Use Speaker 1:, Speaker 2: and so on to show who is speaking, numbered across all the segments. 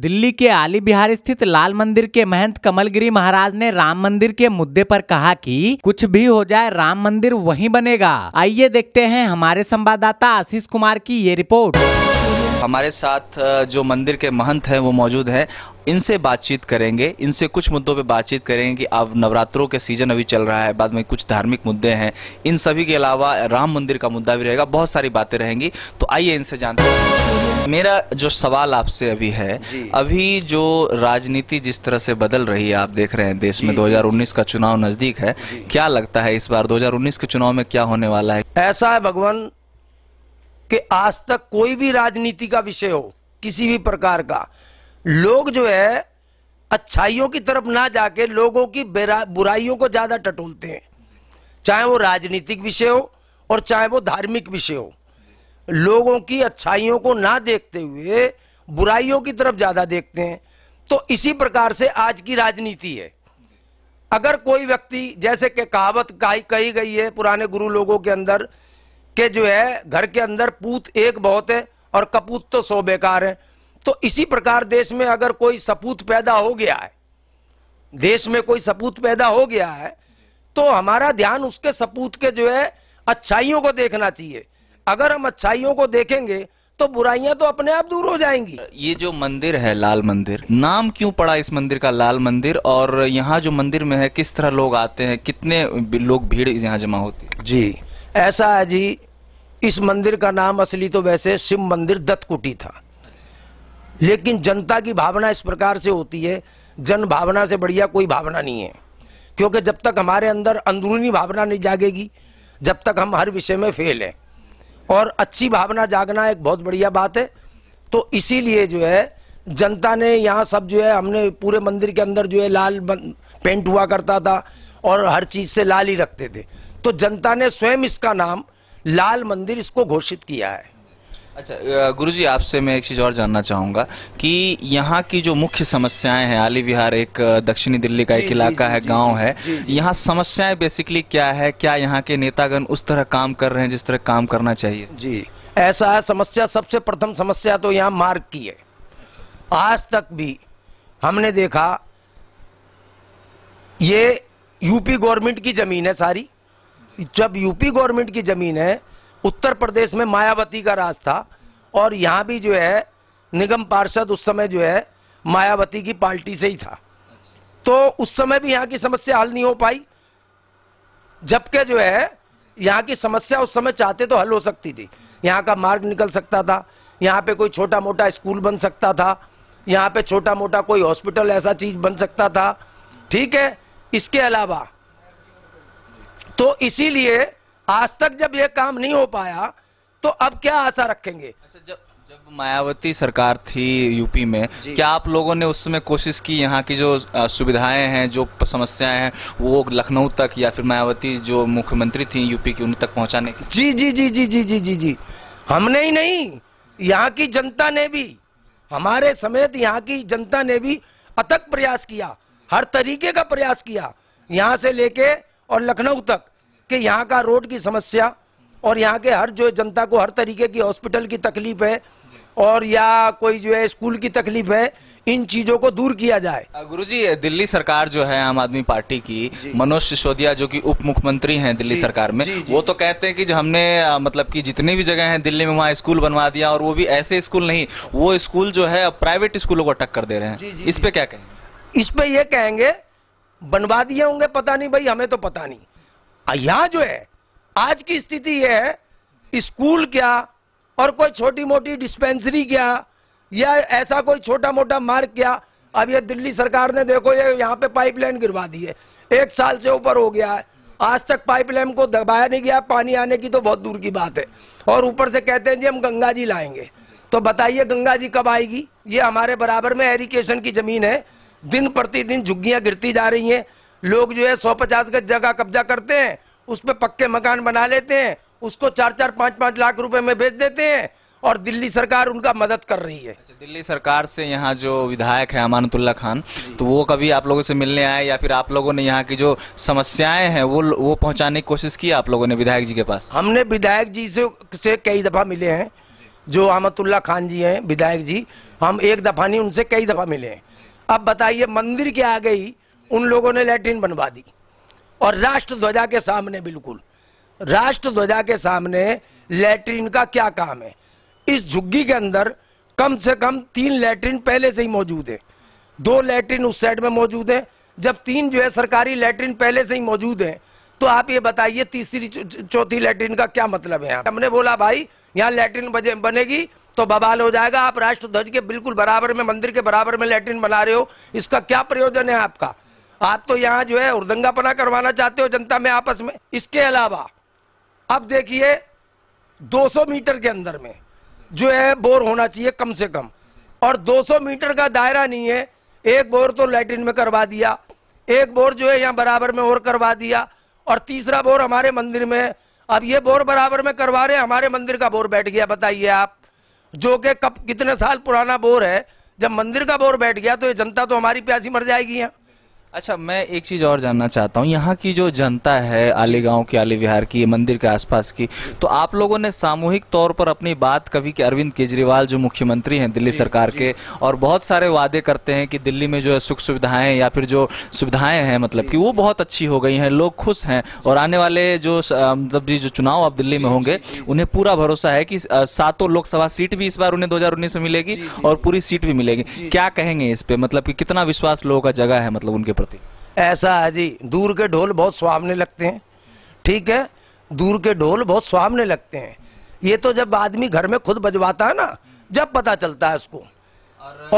Speaker 1: दिल्ली के आली बिहार स्थित लाल मंदिर के महंत कमलगिरी महाराज ने राम मंदिर के मुद्दे पर कहा कि कुछ भी हो जाए राम मंदिर वहीं बनेगा आइए देखते हैं हमारे संवाददाता आशीष कुमार की ये रिपोर्ट हमारे साथ जो मंदिर के महंत हैं वो मौजूद हैं इनसे बातचीत करेंगे इनसे कुछ मुद्दों पे बातचीत करेंगे कि अब नवरात्रों के सीजन अभी चल रहा है बाद में कुछ धार्मिक मुद्दे हैं इन सभी के अलावा राम मंदिर का मुद्दा भी रहेगा बहुत सारी बातें रहेंगी तो आइए इनसे जानते हैं मेरा जो सवाल आपसे अभी है अभी जो राजनीति जिस तरह से बदल रही है आप देख रहे हैं देश में 2019 का चुनाव नजदीक है क्या लगता है इस बार 2019 के चुनाव में क्या होने वाला है ऐसा है भगवान कि आज तक कोई भी
Speaker 2: राजनीति का विषय हो किसी भी प्रकार का लोग जो है अच्छाइयों की तरफ ना जाके लोगों की बुराइयों को ज्यादा टटोलते हैं चाहे वो राजनीतिक विषय हो और चाहे वो धार्मिक विषय हो लोगों की अच्छाइयों को ना देखते हुए बुराइयों की तरफ ज्यादा देखते हैं तो इसी प्रकार से आज की राजनीति है अगर कोई व्यक्ति जैसे कि कहावत कही गई है पुराने गुरु लोगों के अंदर के जो है घर के अंदर पूत एक बहुत है और कपूत तो सौ बेकार है तो इसी प्रकार देश में अगर कोई सपूत पैदा हो गया है देश में कोई सपूत पैदा हो गया है तो हमारा ध्यान उसके सपूत के जो है अच्छाइयों को देखना चाहिए अगर हम अच्छाइयों को देखेंगे तो बुराइयां तो अपने आप दूर हो जाएंगी
Speaker 1: ये जो मंदिर है लाल मंदिर नाम क्यों पड़ा इस मंदिर का लाल मंदिर और यहाँ जो मंदिर में है किस तरह लोग आते हैं कितने लोग भीड़ यहाँ जमा होती है जी
Speaker 2: ऐसा है जी इस मंदिर का नाम असली तो वैसे शिव मंदिर दत्तकुटी था लेकिन जनता की भावना इस प्रकार से होती है जन भावना से बढ़िया कोई भावना नहीं है क्योंकि जब तक हमारे अंदर अंदरूनी भावना नहीं जागेगी जब तक हम हर विषय में फेल हैं और अच्छी भावना जागना एक बहुत बढ़िया बात है तो इसीलिए जो है जनता ने यहाँ सब जो है हमने पूरे मंदिर के अंदर जो है लाल पेंट हुआ करता था और हर चीज़ से लाल ही रखते थे तो जनता ने स्वयं इसका नाम लाल मंदिर इसको घोषित किया है
Speaker 1: अच्छा गुरुजी आपसे मैं एक चीज़ और जानना चाहूँगा कि यहाँ की जो मुख्य समस्याएं हैं आली विहार एक दक्षिणी दिल्ली का एक इलाका है गांव है यहाँ समस्याएं बेसिकली क्या है क्या यहाँ के नेतागण उस तरह काम कर रहे हैं जिस तरह काम करना चाहिए जी
Speaker 2: ऐसा है समस्या सबसे प्रथम समस्या तो यहाँ मार्ग की है आज तक भी हमने देखा ये यूपी गवर्नमेंट की ज़मीन है सारी जब यूपी गवर्नमेंट की ज़मीन है उत्तर प्रदेश में मायावती का राज था और यहाँ भी जो है निगम पार्षद उस समय जो है मायावती की पार्टी से ही था तो उस समय भी यहाँ की समस्या हल नहीं हो पाई जबकि जो है यहाँ की समस्या उस समय चाहते तो हल हो सकती थी यहाँ का मार्ग निकल सकता था यहाँ पे कोई छोटा मोटा स्कूल बन सकता था यहाँ पे छोटा मोटा कोई हॉस्पिटल ऐसा चीज बन सकता था ठीक है इसके अलावा तो इसीलिए आज तक जब यह काम नहीं हो पाया तो अब क्या आशा रखेंगे
Speaker 1: अच्छा जब जब मायावती सरकार थी यूपी में क्या आप लोगों ने उसमें कोशिश की यहाँ की जो सुविधाएं हैं जो समस्याएं हैं वो लखनऊ तक या फिर मायावती जो मुख्यमंत्री थी यूपी की उन तक पहुँचाने की जी जी जी जी जी जी जी जी हमने ही नहीं यहाँ
Speaker 2: की जनता ने भी हमारे समेत यहाँ की जनता ने भी अथक प्रयास किया हर तरीके का प्रयास किया यहाँ से लेके और लखनऊ तक कि यहाँ का रोड की समस्या और यहाँ के हर जो जनता को हर तरीके की हॉस्पिटल की तकलीफ है और या कोई जो है स्कूल की तकलीफ है इन चीजों को दूर किया जाए
Speaker 1: गुरुजी दिल्ली सरकार जो है आम आदमी पार्टी की मनोज सिसोदिया जो कि उप मुख्यमंत्री है दिल्ली सरकार में जी, जी, वो तो कहते हैं कि जो हमने मतलब कि जितने भी जगह हैं दिल्ली में वहाँ स्कूल बनवा दिया और वो भी ऐसे स्कूल नहीं वो स्कूल जो है प्राइवेट स्कूलों को टक्कर दे रहे हैं जी, जी, इस पे क्या कहेंगे इस पे ये कहेंगे बनवा दिए होंगे पता नहीं भाई हमें तो पता नहीं यहां जो है
Speaker 2: आज की स्थिति यह है स्कूल क्या और कोई छोटी मोटी डिस्पेंसरी क्या या ऐसा कोई छोटा मोटा मार्ग क्या अब ये दिल्ली सरकार ने देखो ये यहाँ पे पाइपलाइन गिरवा दी है एक साल से ऊपर हो गया है आज तक पाइपलाइन को दबाया नहीं गया पानी आने की तो बहुत दूर की बात है और ऊपर से कहते हैं जी हम गंगा जी लाएंगे तो बताइए गंगा जी कब आएगी ये हमारे बराबर में एरिकेशन की जमीन है दिन प्रतिदिन झुग्गियां गिरती जा रही हैं लोग जो है सौ पचास गज जगह कब्जा करते हैं उस पर पक्के मकान बना लेते हैं उसको चार चार पाँच पाँच लाख रुपए में बेच देते हैं और दिल्ली सरकार उनका मदद कर रही है अच्छा,
Speaker 1: दिल्ली सरकार से यहाँ जो विधायक है अमानतुल्ला खान तो वो कभी आप लोगों से मिलने आए या फिर आप लोगों ने यहाँ की जो समस्याएं हैं वो वो पहुँचाने की कोशिश की आप लोगों ने विधायक जी के पास
Speaker 2: हमने विधायक जी से से कई दफ़ा मिले हैं जो अहमदुल्ला खान जी हैं विधायक जी हम एक दफ़ा नहीं उनसे कई दफ़ा मिले हैं अब बताइए मंदिर के आ गई उन लोगों ने लैट्रिन बनवा दी और राष्ट्र ध्वजा के सामने बिल्कुल राष्ट्र ध्वजा के सामने लैट्रिन का क्या काम है इस झुग्गी के अंदर कम से कम तीन लैट्रिन पहले से ही मौजूद है दो लैट्रिन उस साइड में मौजूद है जब तीन जो है सरकारी लैट्रिन पहले से ही मौजूद है तो आप ये बताइए तीसरी चौथी लैट्रिन का क्या मतलब है हमने बोला भाई यहाँ लैट्रिन बनेगी तो बबाल हो जाएगा आप राष्ट्र ध्वज के बिल्कुल बराबर में मंदिर के बराबर में लैट्रिन बना रहे हो इसका क्या प्रयोजन है आपका आप तो यहाँ जो है उर्दंगा पना करवाना चाहते हो जनता में आपस में इसके अलावा अब देखिए 200 मीटर के अंदर में जो है बोर होना चाहिए कम से कम और 200 मीटर का दायरा नहीं है एक बोर तो लैट्रिन में करवा दिया एक बोर जो है यहाँ बराबर में और करवा दिया और तीसरा बोर हमारे मंदिर में अब ये बोर बराबर में करवा रहे हमारे मंदिर का बोर बैठ गया बताइए आप जो कि कब कितने साल पुराना बोर है जब मंदिर का बोर बैठ गया तो ये जनता तो हमारी प्यासी मर जाएगी यहाँ
Speaker 1: अच्छा मैं एक चीज़ और जानना चाहता हूँ यहाँ की जो जनता है आली गांव की आली विहार की मंदिर के आसपास की तो आप लोगों ने सामूहिक तौर पर अपनी बात कभी कि अरविंद केजरीवाल जो मुख्यमंत्री हैं दिल्ली सरकार के और बहुत सारे वादे करते हैं कि दिल्ली में जो है सुख सुविधाएं या फिर जो सुविधाएं हैं मतलब कि वो बहुत अच्छी हो गई हैं लोग खुश हैं और आने वाले जो मतलब जो चुनाव अब दिल्ली में होंगे उन्हें पूरा भरोसा है कि सातों लोकसभा सीट भी इस बार उन्हें दो में मिलेगी और पूरी सीट भी मिलेगी क्या कहेंगे इस पर मतलब कि कितना विश्वास लोगों का जगह है मतलब उनके प्रति
Speaker 2: ऐसा है जी दूर के ढोल बहुत सुहावने लगते हैं ठीक है दूर के ढोल बहुत सुहावने लगते हैं ये तो जब आदमी घर में खुद बजवाता है ना जब पता चलता है उसको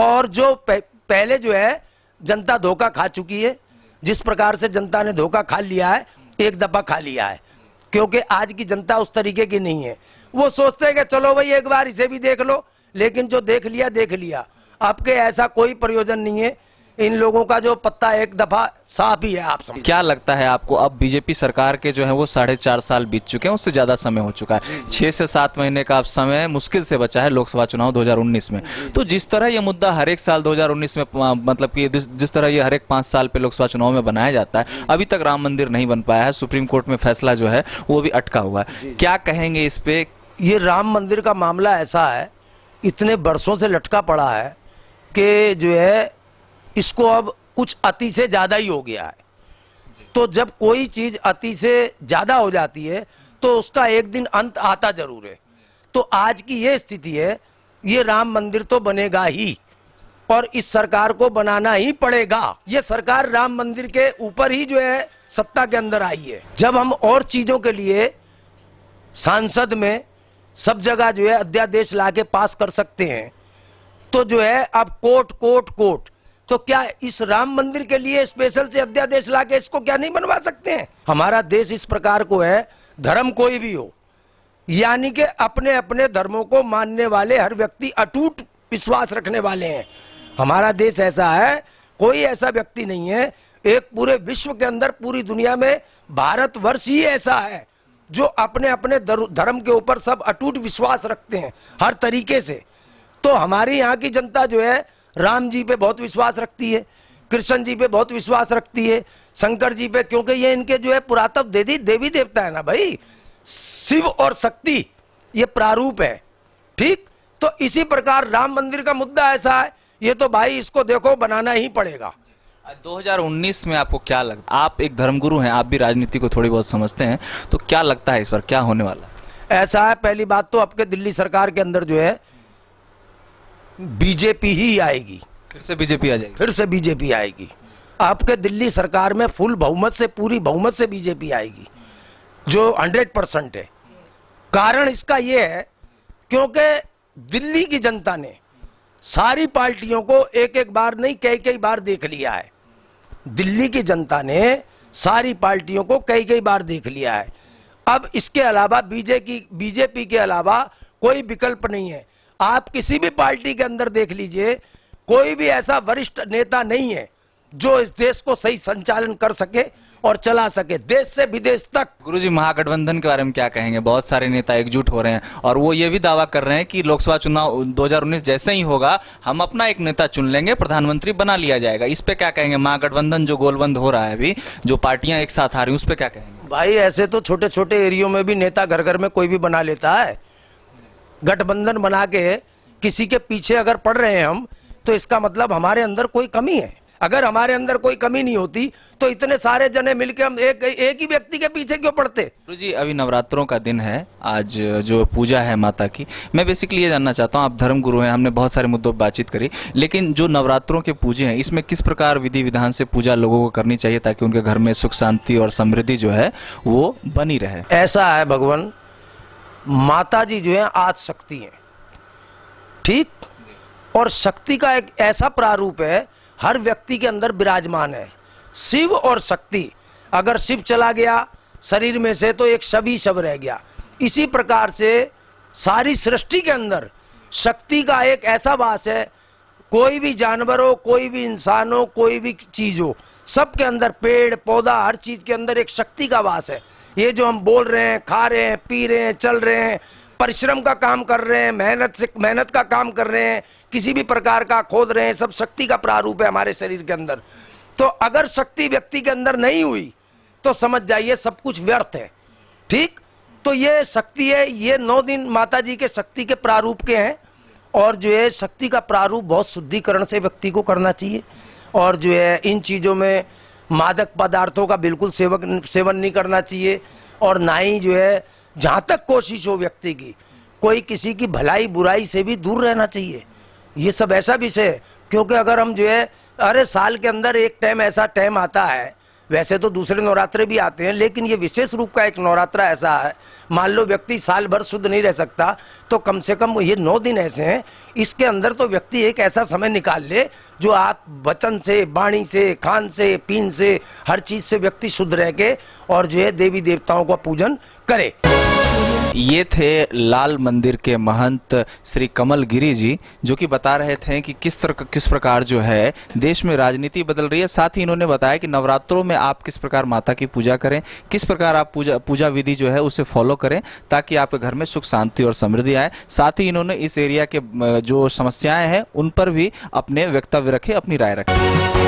Speaker 2: और जो पहले जो है जनता धोखा खा चुकी है जिस प्रकार से जनता ने धोखा खा लिया है एक दफा खा लिया है क्योंकि आज की जनता उस तरीके की नहीं है वो सोचते हैं कि चलो भाई एक बार इसे भी देख लो लेकिन जो देख लिया देख लिया आपके ऐसा कोई प्रयोजन नहीं है इन लोगों का जो पत्ता एक दफा साफ ही है आप समझ
Speaker 1: क्या लगता है आपको अब बीजेपी सरकार के जो है वो साढ़े चार साल बीत चुके हैं उससे ज्यादा समय हो चुका है छह से सात महीने का अब समय मुश्किल से बचा है लोकसभा चुनाव 2019 में तो जिस तरह ये मुद्दा हर एक साल 2019 में मतलब कि जिस तरह ये हर एक पांच साल पे लोकसभा चुनाव में बनाया जाता है अभी तक राम मंदिर नहीं बन पाया है सुप्रीम कोर्ट में फैसला जो है वो भी अटका हुआ है क्या कहेंगे इस पे ये राम मंदिर का मामला ऐसा है
Speaker 2: इतने बरसों से लटका पड़ा है कि जो है इसको अब कुछ अति से ज़्यादा ही हो गया है तो जब कोई चीज़ अति से ज़्यादा हो जाती है तो उसका एक दिन अंत आता जरूर है तो आज की ये स्थिति है ये राम मंदिर तो बनेगा ही और इस सरकार को बनाना ही पड़ेगा ये सरकार राम मंदिर के ऊपर ही जो है सत्ता के अंदर आई है जब हम और चीज़ों के लिए सांसद में सब जगह जो है अध्यादेश लाके पास कर सकते हैं तो जो है अब कोर्ट कोर्ट कोर्ट तो क्या इस राम मंदिर के लिए स्पेशल से अध्यादेश ला के इसको क्या नहीं बनवा सकते हैं हमारा देश इस प्रकार को है धर्म कोई भी हो यानी के अपने अपने धर्मों को मानने वाले हर व्यक्ति अटूट विश्वास रखने वाले हैं हमारा देश ऐसा है कोई ऐसा व्यक्ति नहीं है एक पूरे विश्व के अंदर पूरी दुनिया में भारत वर्ष ही ऐसा है जो अपने अपने धर्म के ऊपर सब अटूट विश्वास रखते हैं हर तरीके से तो हमारी यहाँ की जनता जो है राम जी पे बहुत विश्वास रखती है कृष्ण जी पे बहुत विश्वास रखती है शंकर जी पे क्योंकि ये इनके जो है पुरातव देवी देवी देवता है ना भाई शिव और शक्ति ये प्रारूप है ठीक तो इसी प्रकार राम मंदिर का मुद्दा ऐसा है ये तो भाई इसको देखो बनाना ही पड़ेगा
Speaker 1: 2019 में आपको क्या लगता है आप एक धर्मगुरु हैं आप भी राजनीति को थोड़ी बहुत समझते हैं तो क्या लगता है इस पर क्या होने वाला
Speaker 2: ऐसा है पहली बात तो आपके दिल्ली सरकार के अंदर जो है बीजेपी ही आएगी फिर से बीजेपी आ जाएगी फिर से बीजेपी आएगी आपके दिल्ली सरकार में फुल बहुमत से पूरी बहुमत से बीजेपी आएगी जो 100 परसेंट है कारण इसका यह है क्योंकि दिल्ली की जनता ने सारी पार्टियों को एक एक बार नहीं कई कई बार देख लिया है दिल्ली की जनता ने सारी पार्टियों को कई कई बार देख लिया है अब इसके अलावा बीजेपी बीजेपी के अलावा कोई विकल्प नहीं है आप किसी भी पार्टी के अंदर देख लीजिए कोई भी ऐसा वरिष्ठ नेता नहीं है जो इस देश को सही संचालन
Speaker 1: कर सके और चला सके देश से विदेश तक गुरुजी महागठबंधन के बारे में क्या कहेंगे बहुत सारे नेता एकजुट हो रहे हैं और वो ये भी दावा कर रहे हैं कि लोकसभा चुनाव 2019 जैसे ही होगा हम अपना एक नेता चुन लेंगे प्रधानमंत्री बना लिया जाएगा इस पे क्या कहेंगे महागठबंधन जो गोलबंद हो रहा है अभी जो पार्टियां एक साथ आ रही उस पर क्या कहेंगे
Speaker 2: भाई ऐसे तो छोटे छोटे एरियो में भी नेता घर घर में कोई भी बना लेता है गठबंधन बना के किसी के पीछे अगर पड़ रहे हैं हम तो इसका मतलब हमारे अंदर कोई कमी है अगर हमारे अंदर कोई कमी नहीं होती तो इतने सारे जने मिलके हम एक एक ही व्यक्ति के पीछे क्यों पड़ते गुरु
Speaker 1: जी अभी नवरात्रों का दिन है आज जो पूजा है माता की मैं बेसिकली ये जानना चाहता हूँ आप धर्म गुरु हैं हमने बहुत सारे मुद्दों पर बातचीत करी लेकिन जो नवरात्रों के पूजे हैं इसमें किस प्रकार विधि विधान से पूजा लोगों को करनी चाहिए ताकि उनके घर में सुख शांति और समृद्धि जो है वो बनी रहे ऐसा है भगवान माता जी जो है आज शक्ति हैं
Speaker 2: ठीक और शक्ति का एक ऐसा प्रारूप है हर व्यक्ति के अंदर विराजमान है शिव और शक्ति अगर शिव चला गया शरीर में से तो एक शब ही शब रह गया इसी प्रकार से सारी सृष्टि के अंदर शक्ति का एक ऐसा वास है कोई भी जानवर हो कोई भी इंसान हो कोई भी चीज़ हो सबके अंदर पेड़ पौधा हर चीज़ के अंदर एक शक्ति का वास है ये जो हम बोल रहे हैं खा रहे हैं पी रहे हैं चल रहे हैं परिश्रम का काम कर रहे हैं मेहनत से मेहनत का काम कर रहे हैं किसी भी प्रकार का खोद रहे हैं सब शक्ति का प्रारूप है हमारे शरीर के अंदर तो अगर शक्ति व्यक्ति के अंदर नहीं हुई तो समझ जाइए सब कुछ व्यर्थ है ठीक तो ये शक्ति है ये नौ दिन माता जी के शक्ति के प्रारूप के हैं और जो है शक्ति का प्रारूप बहुत शुद्धिकरण से व्यक्ति को करना चाहिए और जो है इन चीज़ों में मादक पदार्थों का बिल्कुल सेवन सेवन नहीं करना चाहिए और ना ही जो है जहाँ तक कोशिश हो व्यक्ति की कोई किसी की भलाई बुराई से भी दूर रहना चाहिए ये सब ऐसा विषय है क्योंकि अगर हम जो है अरे साल के अंदर एक टाइम ऐसा टाइम आता है वैसे तो दूसरे नवरात्रे भी आते हैं लेकिन ये विशेष रूप का एक नवरात्रा ऐसा है मान लो व्यक्ति साल भर शुद्ध नहीं रह सकता तो कम से कम ये नौ दिन ऐसे हैं इसके अंदर तो व्यक्ति एक ऐसा समय निकाल ले जो आप वचन से वाणी से खान से पीन से हर चीज़ से व्यक्ति शुद्ध रह के और जो है देवी देवताओं का पूजन
Speaker 1: करे ये थे लाल मंदिर के महंत श्री कमल गिरी जी जो कि बता रहे थे कि किस तरह किस प्रकार जो है देश में राजनीति बदल रही है साथ ही इन्होंने बताया कि नवरात्रों में आप किस प्रकार माता की पूजा करें किस प्रकार आप पूजा पूजा विधि जो है उसे फॉलो करें ताकि आपके घर में सुख शांति और समृद्धि आए साथ ही इन्होंने इस एरिया के जो समस्याएं हैं उन पर भी अपने वक्तव्य रखे अपनी राय रखें